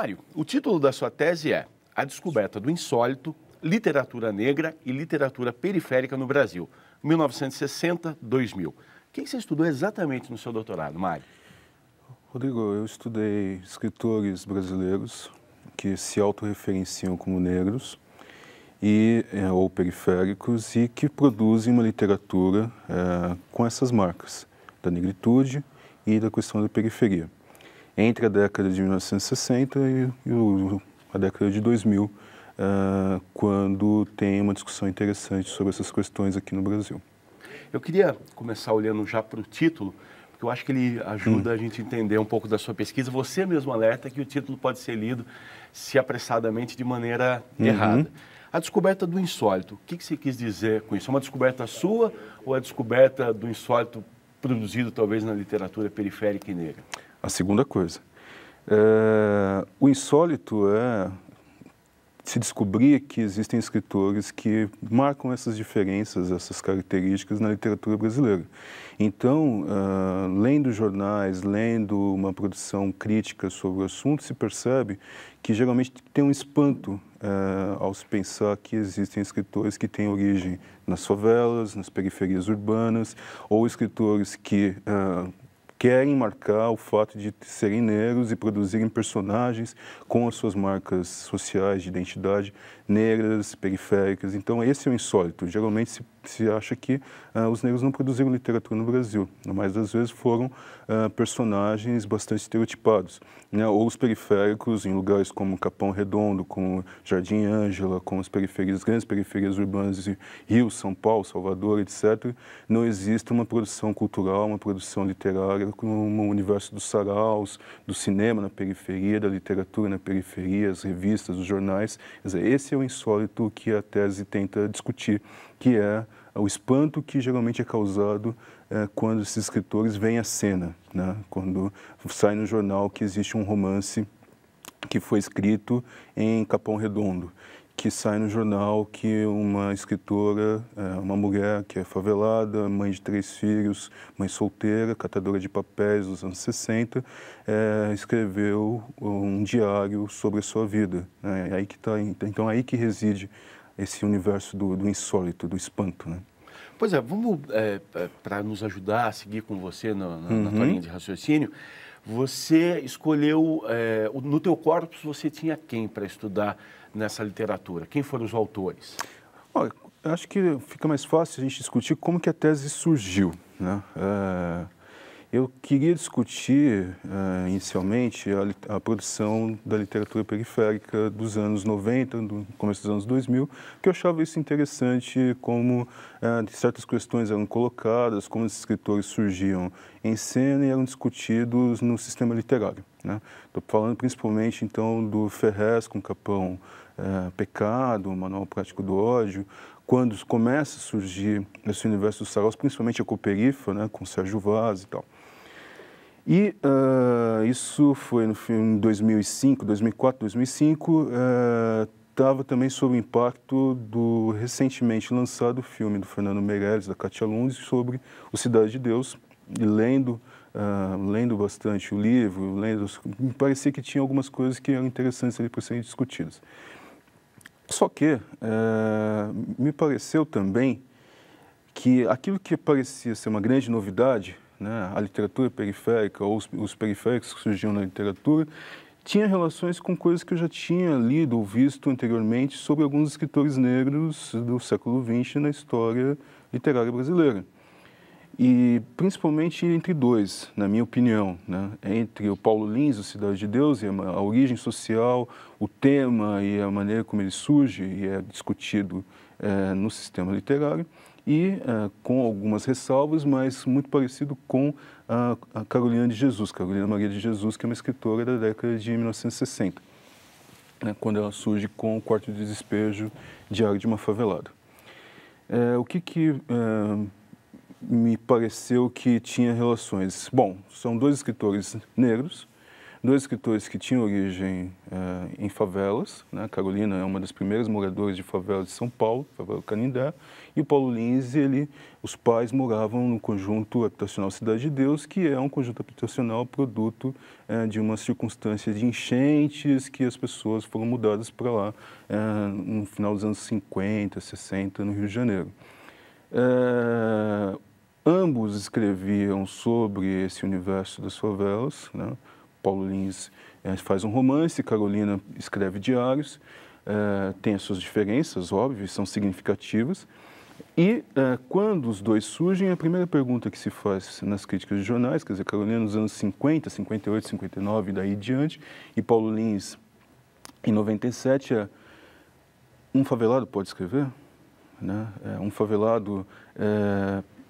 Mário, o título da sua tese é A Descoberta do Insólito, Literatura Negra e Literatura Periférica no Brasil, 1960-2000. O que você estudou exatamente no seu doutorado, Mário? Rodrigo, eu estudei escritores brasileiros que se autorreferenciam como negros e, é, ou periféricos e que produzem uma literatura é, com essas marcas da negritude e da questão da periferia entre a década de 1960 e, e o, a década de 2000, uh, eh, quando tem uma discussão interessante sobre essas questões aqui no Brasil. Eu queria começar olhando já para o título, porque eu acho que ele ajuda hum. a gente a entender um pouco da sua pesquisa. Você mesmo alerta que o título pode ser lido, se apressadamente, de maneira uhum. errada. A descoberta do insólito, o que, que você quis dizer com isso? É uma descoberta sua ou é a descoberta do insólito produzido talvez na literatura periférica e negra? A segunda coisa. É, o insólito é se descobrir que existem escritores que marcam essas diferenças, essas características na literatura brasileira. Então, uh, lendo jornais, lendo uma produção crítica sobre o assunto, se percebe que geralmente tem um espanto uh, ao se pensar que existem escritores que têm origem nas favelas, nas periferias urbanas, ou escritores que uh, querem marcar o fato de serem negros e produzirem personagens com as suas marcas sociais de identidade negras, periféricas. Então, esse é o insólito. Geralmente se se acha que uh, os negros não produziram literatura no Brasil. Né? mais das vezes foram uh, personagens bastante estereotipados, né? ou os periféricos em lugares como Capão Redondo, como Jardim Ângela, como as periferias, grandes periferias urbanas de Rio, São Paulo, Salvador, etc. Não existe uma produção cultural, uma produção literária como o universo dos saraus, do cinema na periferia, da literatura na periferia, as revistas, os jornais. Quer dizer, esse é o insólito que a tese tenta discutir que é o espanto que geralmente é causado é, quando esses escritores vêm à cena, né? quando sai no jornal que existe um romance que foi escrito em Capão Redondo, que sai no jornal que uma escritora, é, uma mulher que é favelada, mãe de três filhos, mãe solteira, catadora de papéis dos anos 60, é, escreveu um diário sobre a sua vida. Né? É aí que tá, então é aí que reside esse universo do, do insólito, do espanto, né? Pois é, vamos, é, é para nos ajudar a seguir com você na, na, uhum. na tua linha de raciocínio, você escolheu, é, no teu corpus você tinha quem para estudar nessa literatura? Quem foram os autores? Olha, acho que fica mais fácil a gente discutir como que a tese surgiu, né? É eu queria discutir, uh, inicialmente, a, a, produção da literatura periférica dos anos 90, do começo dos anos 2000, que eu achava isso interessante, como uh, certas questões eram colocadas, como os escritores surgiam em cena e eram discutidos no sistema literário. Estou né? falando principalmente, então, do Ferrez com Capão, uh, Pecado, Manual Prático do Ódio, quando começa a surgir esse universo dos sarós, principalmente a Cooperifa, né, com Sérgio Vaz e tal. E uh, isso foi no de 2005, 2004, 2005. Estava uh, também sob o impacto do recentemente lançado filme do Fernando Meirelles, da Katia Lundes, sobre o Cidade de Deus. E lendo, uh, lendo bastante o livro, lendo, me parecia que tinha algumas coisas que eram interessantes ali para serem discutidas. Só que eh, me pareceu também que aquilo que parecia ser uma grande novidade né, a literatura periférica ou os, os periféricos que surgiam na literatura, tinha relações com coisas que eu já tinha lido ou visto anteriormente sobre alguns escritores negros do século XX na história literária brasileira. E principalmente entre dois, na minha opinião, né? entre o Paulo Lins, o Cidade de Deus, e a origem social, o tema e a maneira como ele surge e é discutido é, no sistema literário, e uh, com algumas ressalvas, mas muito parecido com a, a Carolina de Jesus, Carolina Maria de Jesus, que é uma escritora da década de 1960, né, quando ela surge com o Quarto de Despejo, Diário de uma Favelada. É, o que que é, me pareceu que tinha relações? Bom, são dois escritores negros, dois escritores que tinham origem é, em favelas. Né? Carolina é uma das primeiras moradoras de favelas de São Paulo, favela Canindé, e o Paulo Lins, ele, os pais moravam no conjunto habitacional Cidade de Deus, que é um conjunto habitacional produto é, de uma circunstância de enchentes que as pessoas foram mudadas para lá é, no final dos anos 50, 60, no Rio de Janeiro. ambos escreviam sobre esse universo das favelas, né? Paulo Lins eh, faz um romance, Carolina escreve diários, é, tem as suas diferenças, óbvio, são significativas. E é, quando os dois surgem, a primeira pergunta que se faz nas críticas de jornais, quer dizer, Carolina nos anos 50, 58, 59 e daí diante, e Paulo Lins em 97 é um favelado pode escrever? Né? É, um favelado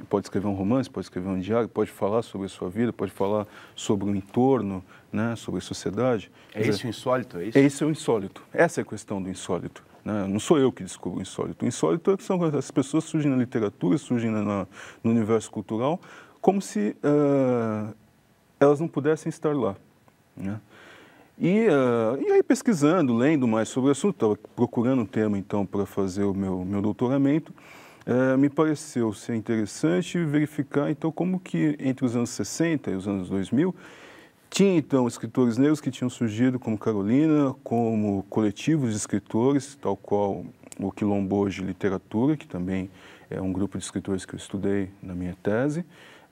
pode escrever um romance, pode escrever um diário, pode falar sobre a sua vida, pode falar sobre o entorno, né, sobre a sociedade. É isso o insólito? É isso? é o insólito. Essa é a questão do insólito. Né? Não sou eu que descubro o insólito. O insólito é que são as pessoas surgem na literatura, surgem na, no universo cultural, como se uh, elas não pudessem estar lá. Né? E, uh, e, aí pesquisando, lendo mais sobre o assunto, estava procurando um tema então para fazer o meu, meu doutoramento. É, me pareceu ser interessante verificar, então, como que entre os anos 60 e os anos 2000, tinha, então, escritores negros que tinham surgido como Carolina, como coletivos de escritores, tal qual o Quilombo de Literatura, que também é um grupo de escritores que eu estudei na minha tese,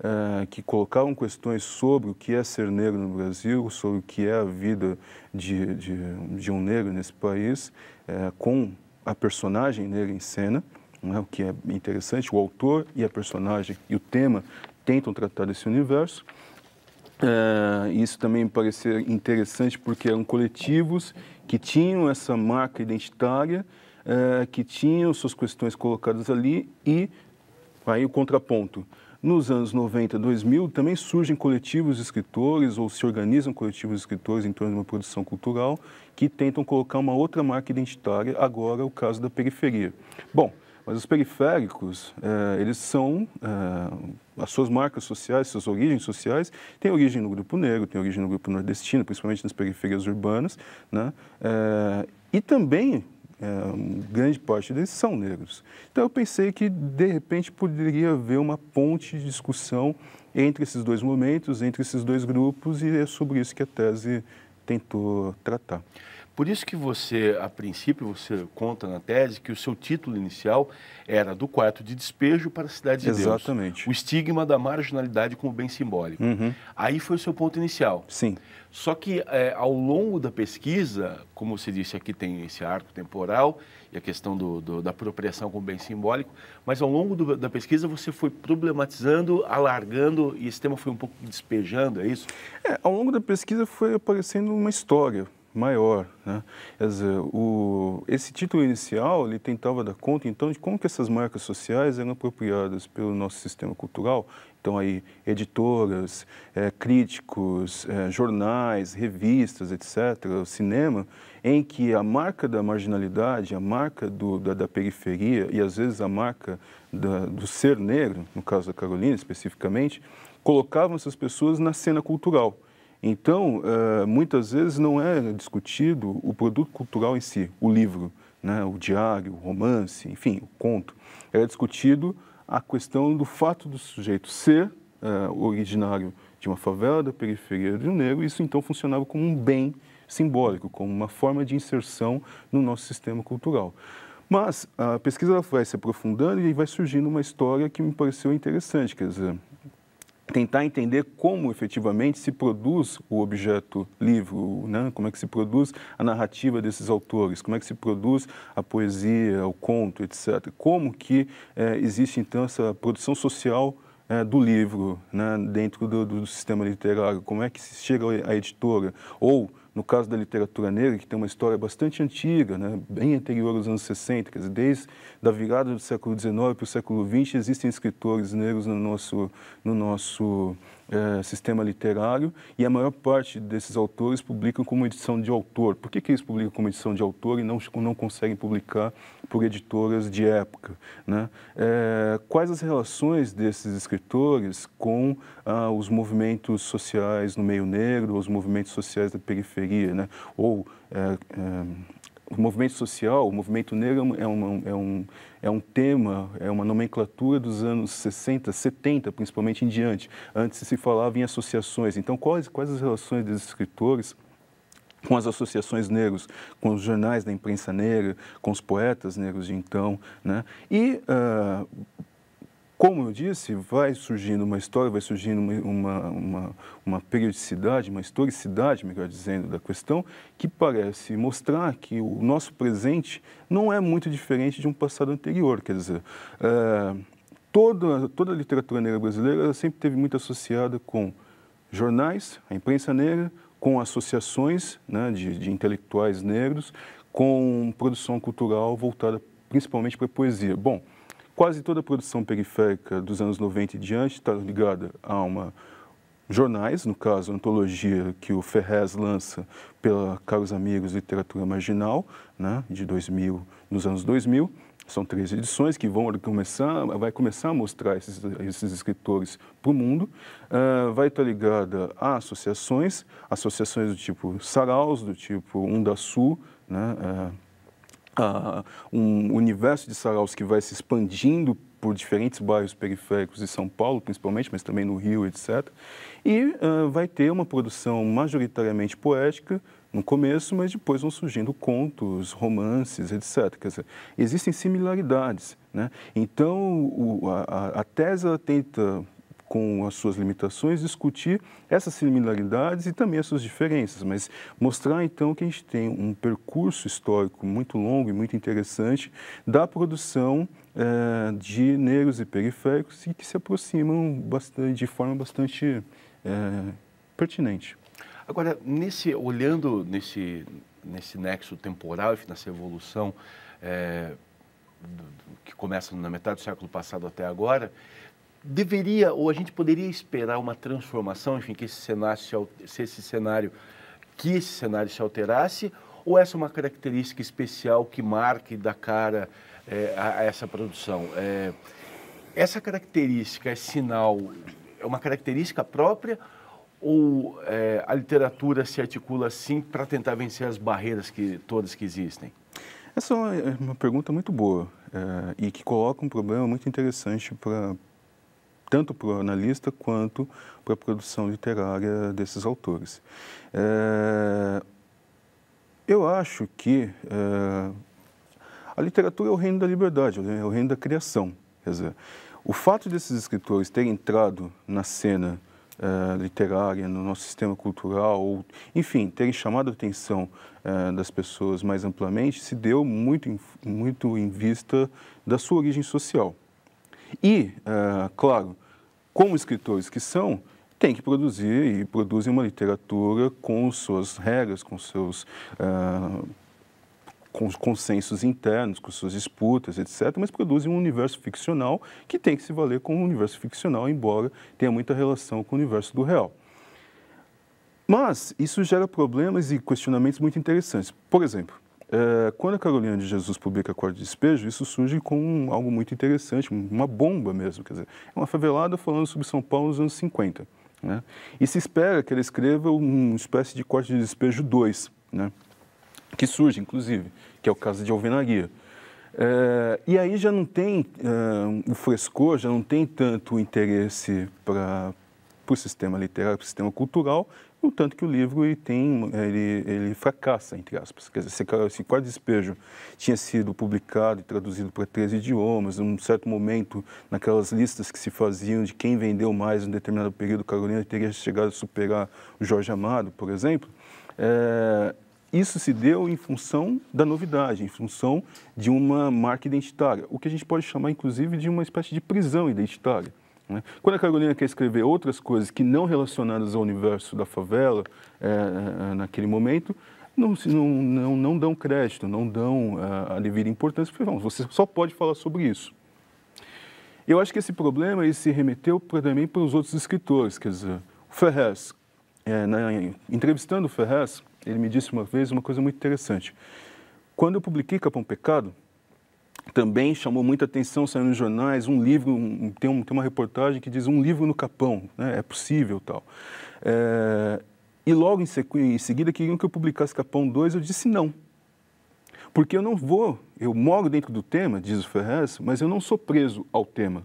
é, que colocavam questões sobre o que é ser negro no Brasil, sobre o que é a vida de, de, de um negro nesse país, é, com a personagem negra em cena né, o que é interessante, o autor e a personagem e o tema tentam tratar desse universo. É, isso também me pareceu interessante porque eram coletivos que tinham essa marca identitária, é, que tinham suas questões colocadas ali e aí o contraponto. Nos anos 90, 2000, também surgem coletivos de escritores ou se organizam coletivos de escritores em torno de uma produção cultural que tentam colocar uma outra marca identitária, agora o caso da periferia. Bom, mas os periféricos, é, eles são, é, as suas marcas sociais, suas origens sociais, têm origem no grupo negro, têm origem no grupo nordestino, principalmente nas periferias urbanas, né? É, e também grande parte deles são negros. Então eu pensei que, de repente, poderia haver uma ponte de discussão entre esses dois momentos, entre esses dois grupos, e é sobre isso que a tese tentou tratar. Por isso que você, a princípio, você conta na tese que o seu título inicial era do quarto de despejo para a cidade de Exatamente. Deus. Exatamente. O estigma da marginalidade como bem simbólico. Uhum. Aí foi o seu ponto inicial. Sim. Só que é, ao longo da pesquisa, como você disse, aqui tem esse arco temporal e a questão do, do, da apropriação como bem simbólico, mas ao longo do, da pesquisa você foi problematizando, alargando e esse tema foi um pouco despejando, é isso? É, ao longo da pesquisa foi aparecendo uma história maior. Né? Dizer, o, esse título inicial ele tentava dar conta, então, de como que essas marcas sociais eram apropriadas pelo nosso sistema cultural. Então, aí, editoras, é, críticos, é, jornais, revistas, etc., cinema, em que a marca da marginalidade, a marca do, da, da, periferia e, às vezes, a marca da, do ser negro, no caso da Carolina especificamente, colocavam essas pessoas na cena cultural. Então, eh, muitas vezes não é discutido o produto cultural em si, o livro, né, o diário, o romance, enfim, o conto. É discutido a questão do fato do sujeito ser eh, originário de uma favela, da periferia do Rio Negro, e isso então funcionava como um bem simbólico, como uma forma de inserção no nosso sistema cultural. Mas a pesquisa vai se aprofundando e vai surgindo uma história que me pareceu interessante, quer dizer, tentar entender como efetivamente se produz o objeto livro, né? como é que se produz a narrativa desses autores, como é que se produz a poesia, o conto, etc. Como que é, existe então essa produção social é, do livro né? dentro do, do, sistema literário, como é que se chega à editora ou no caso da literatura negra, que tem uma história bastante antiga, né, bem anterior aos anos 60, quer dizer, desde da virada do século XIX para o século XX, existem escritores negros no nosso, no nosso é, sistema literário e a maior parte desses autores publicam como edição de autor. Por que, que eles publicam como edição de autor e não, não conseguem publicar por editoras de época? Né? É, quais as relações desses escritores com ah, os movimentos sociais no meio negro, os movimentos sociais da periferia, né? ou é, é o movimento social, o movimento negro é, uma, é, é, um, é um tema, é uma nomenclatura dos anos 60, 70, principalmente em diante. Antes se falava em associações. Então, quais, quais as relações dos escritores com as associações negros, com os jornais da imprensa negra, com os poetas negros de então? Né? E. Uh, como eu disse, vai surgindo uma história, vai surgindo uma, uma, uma, uma periodicidade, uma historicidade, melhor dizendo, da questão, que parece mostrar que o nosso presente não é muito diferente de um passado anterior. Quer dizer, é, toda, toda a literatura negra brasileira sempre teve muito associada com jornais, a imprensa negra, com associações né, de, de intelectuais negros, com produção cultural voltada principalmente para a poesia. Bom, Quase toda a produção periférica dos anos 90 e diante está ligada a uma jornais, no caso, a antologia que o Ferrez lança pela Caros Amigos Literatura Marginal, né, de 2000, nos anos 2000. São três edições que vão começar, vai começar a mostrar esses, esses escritores para o mundo. Uh, vai estar tá ligada a associações, associações do tipo Saraus, do tipo Undaçu, né, uh, uh, um universo de saraus que vai se expandindo por diferentes bairros periféricos de São Paulo, principalmente, mas também no Rio, etc. E uh, vai ter uma produção majoritariamente poética no começo, mas depois vão surgindo contos, romances, etc. Quer dizer, existem similaridades. Né? Então, o, a, a, a tese tenta com as suas limitações, discutir essas similaridades e também as suas diferenças, mas mostrar então que a gente tem um percurso histórico muito longo e muito interessante da produção é, de negros e periféricos e que se aproximam bastante, de forma bastante é, pertinente. Agora, nesse olhando nesse nesse nexo temporal, nessa evolução é, do, do, que começa na metade do século passado até agora, deveria, ou a gente poderia esperar uma transformação, enfim, que esse cenário se, se esse cenário, que esse cenário se alterasse, ou essa é uma característica especial que marque da cara é, a, a, essa produção? É, essa característica é sinal, é uma característica própria ou é, a literatura se articula assim para tentar vencer as barreiras que todas que existem? Essa é uma é pergunta muito boa é, e que coloca um problema muito interessante para tanto para o analista quanto para a produção literária desses autores. É, eu acho que é, a literatura é o reino da liberdade, né? é o reino da criação. Quer dizer, o fato desses escritores terem entrado na cena é, literária, no nosso sistema cultural, ou, enfim, terem chamado a atenção é, das pessoas mais amplamente, se deu muito, muito em vista da sua origem social. E, uh, claro, como escritores que são, tem que produzir e produzem uma literatura com suas regras, com seus uh, com consensos internos, com suas disputas, etc., mas produzem um universo ficcional que tem que se valer com o um universo ficcional, embora tenha muita relação com o universo do real. Mas isso gera problemas e questionamentos muito interessantes. Por exemplo, é, quando a Carolina de Jesus publica corte de Despejo, isso surge com algo muito interessante, uma bomba mesmo. Quer dizer, é uma favelada falando sobre São Paulo nos anos 50. Né? E se espera que ela escreva uma espécie de corte de Despejo 2, né? que surge, inclusive, que é o caso de Alvenaria. É, eh, e aí já não tem é, o frescor, já não tem tanto interesse para o sistema literário, para o sistema cultural, o tanto que o livro ele tem, ele, ele fracassa, entre aspas. Quer dizer, se, se Quarto Despejo tinha sido publicado e traduzido para 13 idiomas, num certo momento, naquelas listas que se faziam de quem vendeu mais em determinado período, Carolina teria chegado a superar o Jorge Amado, por exemplo, é, isso se deu em função da novidade, em função de uma marca identitária, o que a gente pode chamar, inclusive, de uma espécie de prisão identitária. Né? Quando a Carolina quer escrever outras coisas que não relacionadas ao universo da favela, é, é, é naquele momento, não, não, não, dão crédito, não dão uh, é, a devida importância, porque vamos, você só pode falar sobre isso. Eu acho que esse problema ele se remeteu pra, também para os outros escritores, quer dizer, o Ferrez, é, na, entrevistando o Ferrez, ele me disse uma vez uma coisa muito interessante. Quando eu publiquei Capão Pecado, também chamou muita atenção, saiu nos jornais, um livro, um, tem, um, tem, uma reportagem que diz um livro no Capão, né? é possível tal. É, e logo em, sequ... em seguida queriam que eu publicasse Capão 2, eu disse não. Porque eu não vou, eu moro dentro do tema, diz o Ferrez, mas eu não sou preso ao tema.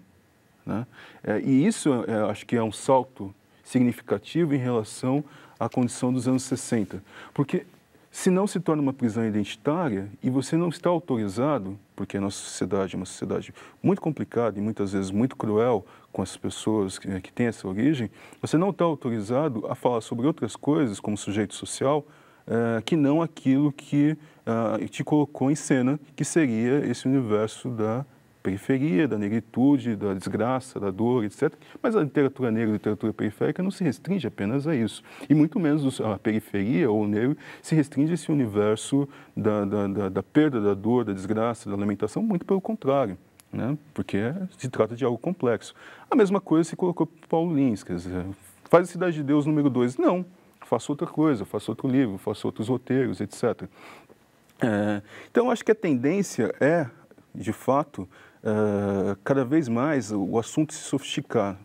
Né? É, e isso é, acho que é um salto significativo em relação à condição dos anos 60. Porque se não se torna uma prisão identitária e você não está autorizado, porque a nossa sociedade é uma sociedade muito complicada e muitas vezes muito cruel com as pessoas que, né, que têm essa origem, você não está autorizado a falar sobre outras coisas como sujeito social eh, que não aquilo que ah, te colocou em cena, que seria esse universo da periferia, da negritude, da desgraça, da dor, etc. Mas a literatura negra, a literatura periférica, não se restringe apenas a isso. E muito menos a periferia ou o negro se restringe a esse universo da, da, da, da perda, da dor, da desgraça, da lamentação, muito pelo contrário. Né? Porque é, se trata de algo complexo. A mesma coisa se colocou para Paulo Lins, quer dizer, faz a Cidade de Deus número 2. Não, faço outra coisa, faço outro livro, faço outros roteiros, etc. É, então, acho que a tendência é, de fato, ah, cada vez mais o assunto se sofisticar,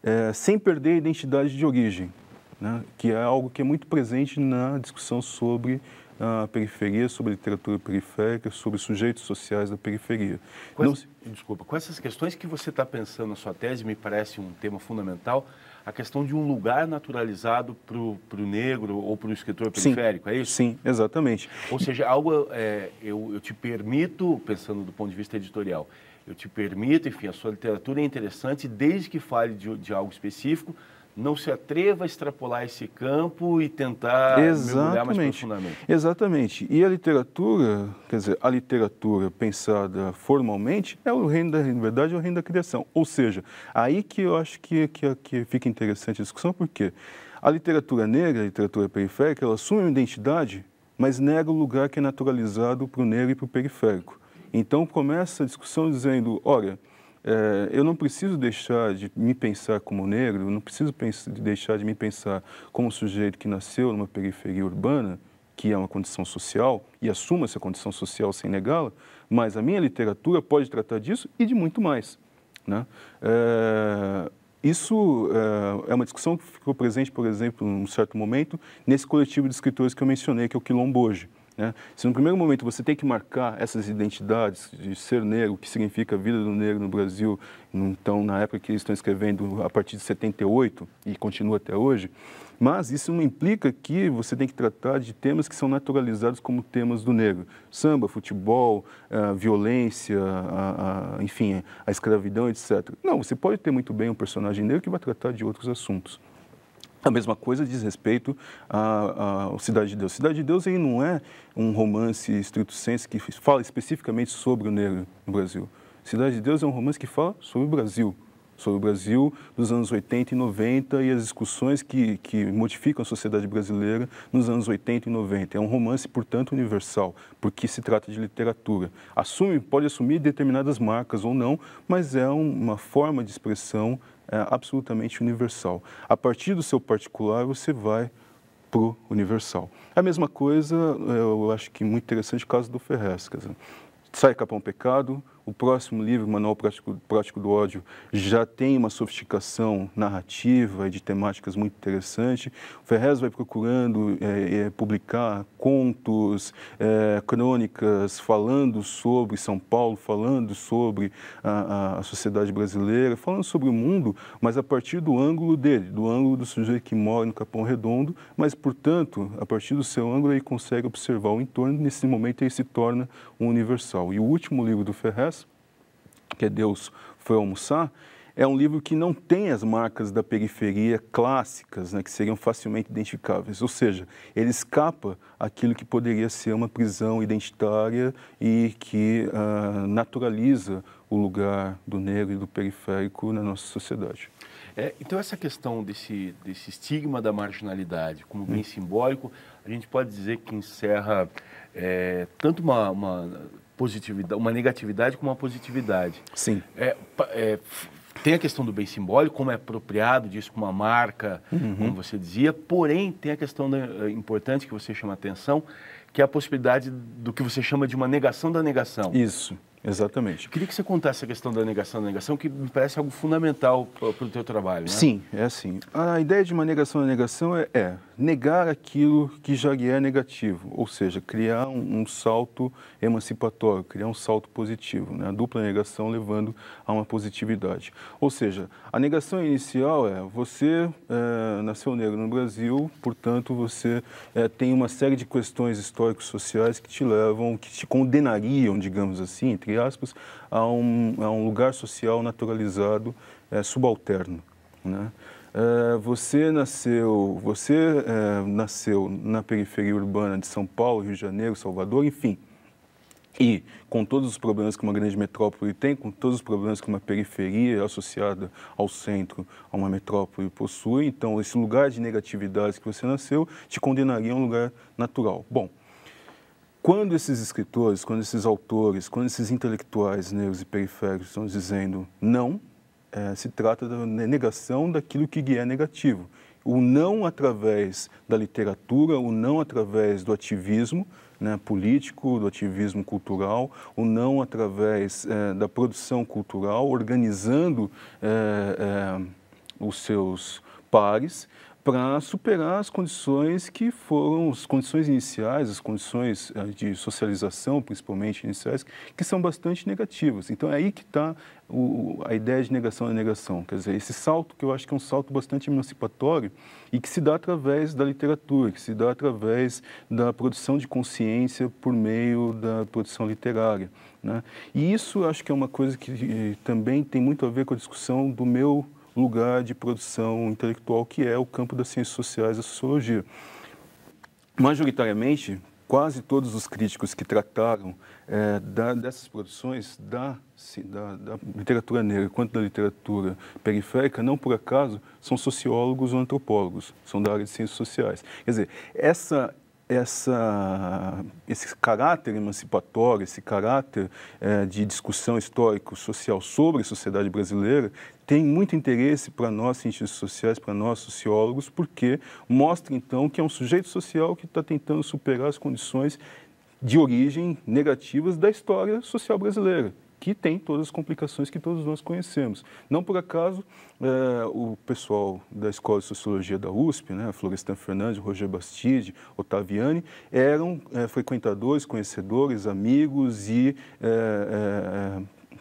é, sem perder a identidade de origem, né? que é algo que é muito presente na discussão sobre a periferia, sobre a literatura periférica, sobre sujeitos sociais da periferia. Com Não... Desculpa, com essas questões que você está pensando na sua tese, me parece um tema fundamental, a questão de um lugar naturalizado para o negro ou para o escritor periférico, sim, é isso? Sim, exatamente. Ou seja, algo, é, eu, eu te permito, pensando do ponto de vista editorial, eu te permito, enfim, a sua literatura é interessante desde que fale de, de algo específico, não se atreva a extrapolar esse campo e tentar Exatamente. mais profundamente. Exatamente. E a literatura, quer dizer, a literatura pensada formalmente é o reino da verdade, é o reino da criação. Ou seja, aí que eu acho que, que, que fica interessante a discussão, porque a literatura negra, a literatura periférica, ela assume uma identidade, mas nega o lugar que é naturalizado para o negro e para o periférico. Então começa a discussão dizendo: olha, é, eu não preciso deixar de me pensar como negro, não preciso pensar, deixar de me pensar como sujeito que nasceu numa periferia urbana, que é uma condição social, e assumo essa condição social sem negá-la, mas a minha literatura pode tratar disso e de muito mais. Né? É, isso é, é uma discussão que ficou presente, por exemplo, num certo momento, nesse coletivo de escritores que eu mencionei, que é o Quilombo hoje. Né? Se no primeiro momento você tem que marcar essas identidades de ser negro, o que significa a vida do negro no Brasil, então na época que eles estão escrevendo a partir de 78 e continua até hoje, mas isso não implica que você tem que tratar de temas que são naturalizados como temas do negro. Samba, futebol, a eh, violência, a, a, enfim, a escravidão, etc. Não, você pode ter muito bem um personagem negro que vai tratar de outros assuntos. A mesma coisa diz respeito ao Cidade de Deus. Cidade de Deus aí não é um romance estrito senso que fala especificamente sobre o negro no Brasil. Cidade de Deus é um romance que fala sobre o Brasil, sobre o Brasil dos anos 80 e 90 e as discussões que, que modificam a sociedade brasileira nos anos 80 e 90. É um romance, portanto, universal, porque se trata de literatura. Assume, pode assumir determinadas marcas ou não, mas é uma forma de expressão é absolutamente universal. A partir do seu particular, você vai para o universal. A mesma coisa, eu acho que muito interessante, o caso do Ferrescas. sai Capão Pecado, o próximo livro, Manual Prático, Prático, do Ódio, já tem uma sofisticação narrativa e de temáticas muito interessante. O Ferrez vai procurando é, é publicar contos, é, crônicas, falando sobre São Paulo, falando sobre a, a, sociedade brasileira, falando sobre o mundo, mas a partir do ângulo dele, do ângulo do sujeito que mora no Capão Redondo, mas, portanto, a partir do seu ângulo ele consegue observar o entorno, nesse momento ele se torna um universal. E o último livro do Ferrez, que é Deus foi almoçar, é um livro que não tem as marcas da periferia clássicas, né, que seriam facilmente identificáveis. Ou seja, ele escapa aquilo que poderia ser uma prisão identitária e que uh, naturaliza o lugar do negro e do periférico na nossa sociedade. É, então, essa questão desse, desse estigma da marginalidade como bem hum. simbólico, a gente pode dizer que encerra é, tanto uma, uma positividade, uma negatividade com uma positividade. Sim. É, é, tem a questão do bem simbólico, como é apropriado disso com uma marca, uhum. como você dizia, porém tem a questão da, eh, importante que você chama atenção, que é a possibilidade do que você chama de uma negação da negação. Isso. Exatamente. Queria que você contasse a questão da negação da negação, que me parece algo fundamental para o teu trabalho. Né? Sim, é assim. A ideia de uma negação da negação é, é, negar aquilo que já é negativo, ou seja, criar um, um, salto emancipatório, criar um salto positivo, né? a dupla negação levando a uma positividade. Ou seja, a negação inicial é você é, nasceu negro no Brasil, portanto você é, tem uma série de questões históricos sociais que te levam, que te condenariam, digamos assim, entre entre aspas, a um, a um lugar social naturalizado, é, subalterno. Né? É, você nasceu, você é, nasceu na periferia urbana de São Paulo, Rio de Janeiro, Salvador, enfim. E com todos os problemas que uma grande metrópole tem, com todos os problemas que uma periferia associada ao centro, a uma metrópole possui, então esse lugar de negatividades que você nasceu te condenaria a um lugar natural. Bom, quando esses escritores, quando esses autores, quando esses intelectuais negros e periféricos estão dizendo não, é, se trata da negação daquilo que é negativo. O não através da literatura, o não através do ativismo né, político, do ativismo cultural, o não através é, da produção cultural, organizando é, é os seus pares, para superar as condições que foram as condições iniciais, as condições eh, de socialização, principalmente iniciais, que são bastante negativas. Então é aí que está a ideia de negação da negação, quer dizer, esse salto que eu acho que é um salto bastante emancipatório e que se dá através da literatura, que se dá através da produção de consciência por meio da produção literária. Né? E isso acho que é uma coisa que eh, também tem muito a ver com a discussão do meu lugar de produção intelectual que é o campo das ciências sociais e da sociologia. Majoritariamente, quase todos os críticos que trataram é, da, dessas produções da, da, da, literatura negra quanto da literatura periférica, não por acaso, são sociólogos ou antropólogos, são da área de ciências sociais. Quer dizer, essa essa, esse caráter emancipatório, esse caráter é, de discussão histórico-social sobre a sociedade brasileira tem muito interesse para nós, cientistas sociais, para nós, sociólogos, porque mostra, então, que é um sujeito social que está tentando superar as condições de origem negativas da história social brasileira que tem todas as complicações que todos nós conhecemos. Não por acaso, é, o pessoal da Escola de Sociologia da USP, né, Florestan Fernandes, Roger Bastide, Ottaviani, eram é, frequentadores, conhecedores, amigos e é,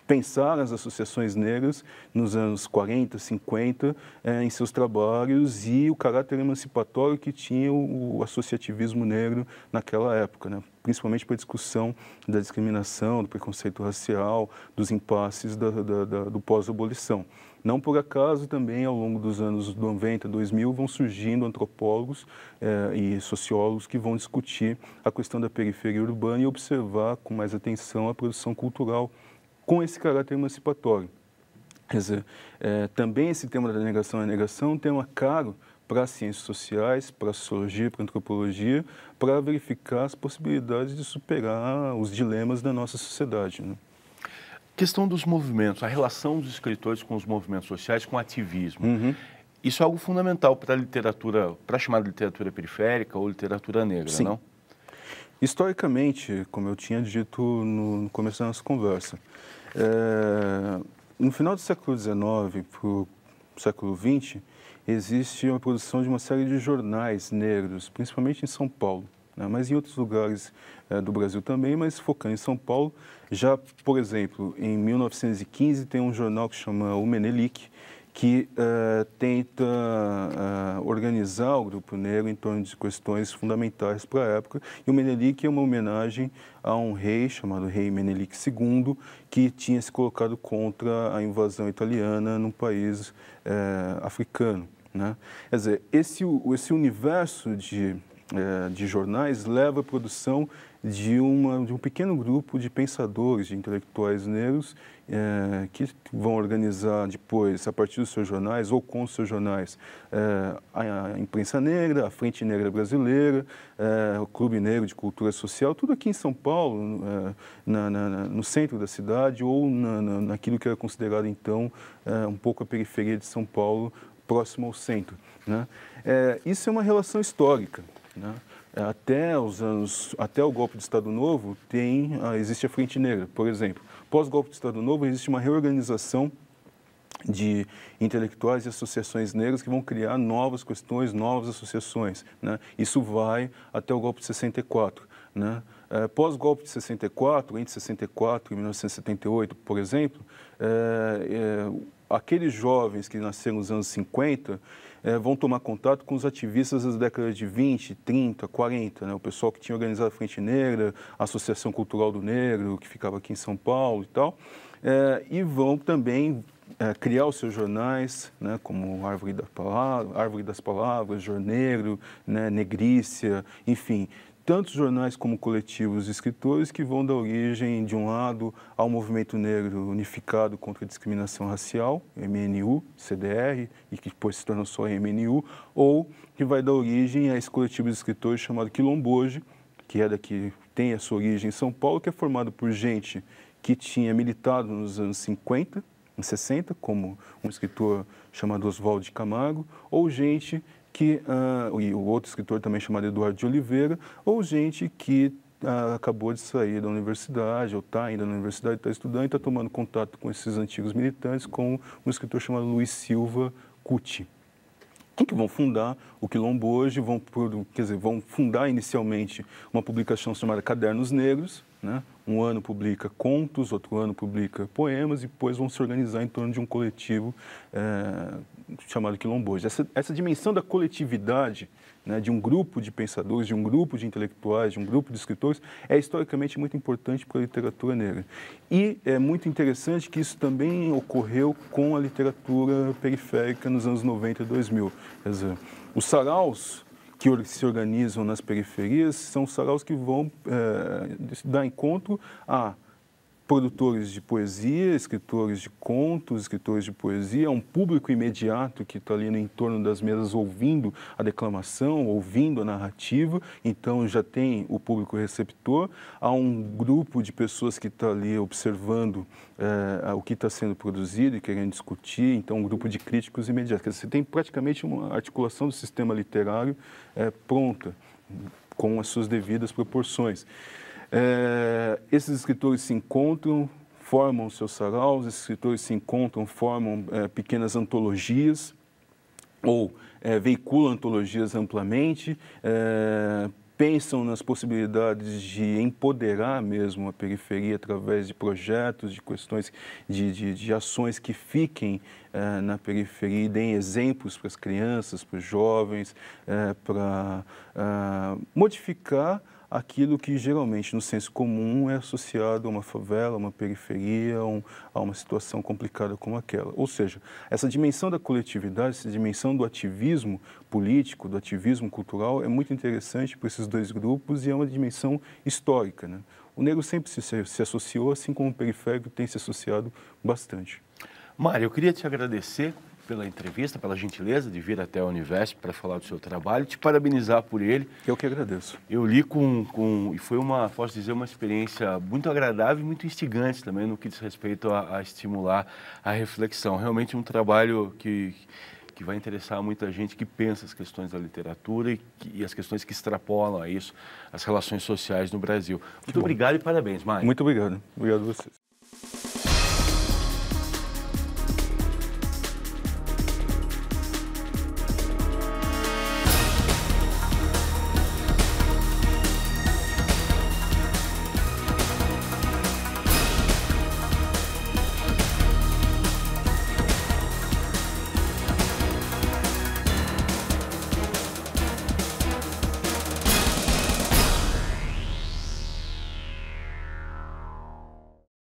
pensar as associações negras nos anos 40, 50, eh, em seus trabalhos e o caráter emancipatório que tinha o, o associativismo negro naquela época, né? principalmente para a discussão da discriminação, do preconceito racial, dos impasses da, da, da, do pós-abolição. Não por acaso também, ao longo dos anos 90, 2000, vão surgindo antropólogos eh, e sociólogos que vão discutir a questão da periferia urbana e observar com mais atenção a produção cultural com esse caráter emancipatório. Quer dizer, é, também esse tema da negação e negação é um tema caro para as ciências sociais, para a sociologia, para a antropologia, para verificar as possibilidades de superar os dilemas da nossa sociedade. Né? Questão dos movimentos, a relação dos escritores com os movimentos sociais, com o ativismo. Uhum. Isso é algo fundamental para a literatura, para a chamada literatura periférica ou literatura negra, Sim. não? Historicamente, como eu tinha dito no começo da nossa conversa, é, no final do século XIX para o século XX, existe a produção de uma série de jornais negros, principalmente em São Paulo, né? mas em outros lugares é, do Brasil também, mas focando em São Paulo. Já, por exemplo, em 1915 tem um jornal que chama O Menelik, que uh, tenta uh, organizar o grupo negro em torno de questões fundamentais para a época. E o Menelik é uma homenagem a um rei chamado Rei Menelik II, que tinha se colocado contra a invasão italiana num país uh, africano. Né? Quer dizer, esse, esse universo de, de jornais leva à produção de, uma, de um pequeno grupo de pensadores, de intelectuais negros, é, que vão organizar depois, a partir dos seus jornais ou com os seus jornais, é, a, imprensa negra, a Frente Negra Brasileira, é, o Clube Negro de Cultura Social, tudo aqui em São Paulo, na, na, no centro da cidade ou na, na, naquilo que era considerado então um pouco a periferia de São Paulo, próximo ao centro. Né? isso é uma relação histórica. Né? É, até os anos, até o golpe do Estado Novo, tem, ah, existe a Frente Negra, por exemplo. Pós-golpe do Estado Novo, existe uma reorganização de intelectuais e associações negras que vão criar novas questões, novas associações. Né? Isso vai até o golpe de 64. Né? É, Pós-golpe de 64, entre 64 e 1978, por exemplo, é, é, aqueles jovens que nasceram nos anos 50 é, vão tomar contato com os ativistas das décadas de 20, 30, 40, né? o pessoal que tinha organizado a Frente Negra, a Associação Cultural do Negro, que ficava aqui em São Paulo e tal, é, e vão também é, criar os seus jornais, né, como Árvore, da Palavra, Árvore das Palavras, Jorneiro, né, Negrícia, enfim, tantos jornais como coletivos escritores que vão da origem, de um lado, ao Movimento Negro Unificado contra a Discriminação Racial, MNU, CDR, e que depois se tornou só MNU, ou que vai da origem a esse coletivo de escritores chamado Quilomboje, que é daqui, tem a sua origem em São Paulo, que é formado por gente que tinha militado nos anos 50, 60, como um escritor chamado Oswaldo de Camargo, ou gente que, uh, e o outro escritor também chamado Eduardo de Oliveira, ou gente que uh, acabou de sair da universidade, ou está ainda na universidade, está estudando e está tomando contato com esses antigos militantes, com um escritor chamado Luiz Silva Cuti que vão fundar o Quilombo hoje, vão, quer dizer, vão fundar inicialmente uma publicação chamada Cadernos Negros, né? um ano publica contos, outro ano publica poemas, e depois vão se organizar em torno de um coletivo é, chamado quilomboja. Essa, essa dimensão da coletividade, né, de um grupo de pensadores, de um grupo de intelectuais, de um grupo de escritores, é historicamente muito importante para a literatura negra. E é muito interessante que isso também ocorreu com a literatura periférica nos anos 90 e 2000. Quer dizer, os saraus que se organizam nas periferias são saraus que vão é, dar encontro a produtores de poesia, escritores de contos, escritores de poesia, um público imediato que está ali no entorno das mesas ouvindo a declamação, ouvindo a narrativa, então já tem o público receptor, há um grupo de pessoas que está ali observando é, o que está sendo produzido e querendo discutir, então um grupo de críticos imediatos. Quer dizer, você tem praticamente uma articulação do sistema literário é, pronta, com as suas devidas proporções. É, esses escritores se encontram, formam seus saraus, esses escritores se encontram, formam é, pequenas antologias ou é, veiculam antologias amplamente, é, pensam nas possibilidades de empoderar mesmo a periferia através de projetos, de questões, de, de, de ações que fiquem é, na periferia e deem exemplos para as crianças, para os jovens, é, para modificar aquilo que geralmente no senso comum é associado a uma favela, a uma periferia, um, a uma situação complicada como aquela. Ou seja, essa dimensão da coletividade, essa dimensão do ativismo político, do ativismo cultural é muito interessante para esses dois grupos e é uma dimensão histórica. Né? O negro sempre se, se associou, assim como o periférico tem se associado bastante. Mário, eu queria te agradecer pela entrevista, pela gentileza de vir até a Univesp para falar do seu trabalho, te parabenizar por ele. Eu que agradeço. Eu li com, com e foi uma, posso dizer, uma experiência muito agradável e muito instigante também no que diz respeito a, a estimular a reflexão. Realmente um trabalho que que vai interessar muita gente que pensa as questões da literatura e, que, e as questões que extrapolam a isso, as relações sociais no Brasil. Muito, muito obrigado e parabéns, Mário. Muito obrigado. Obrigado a vocês.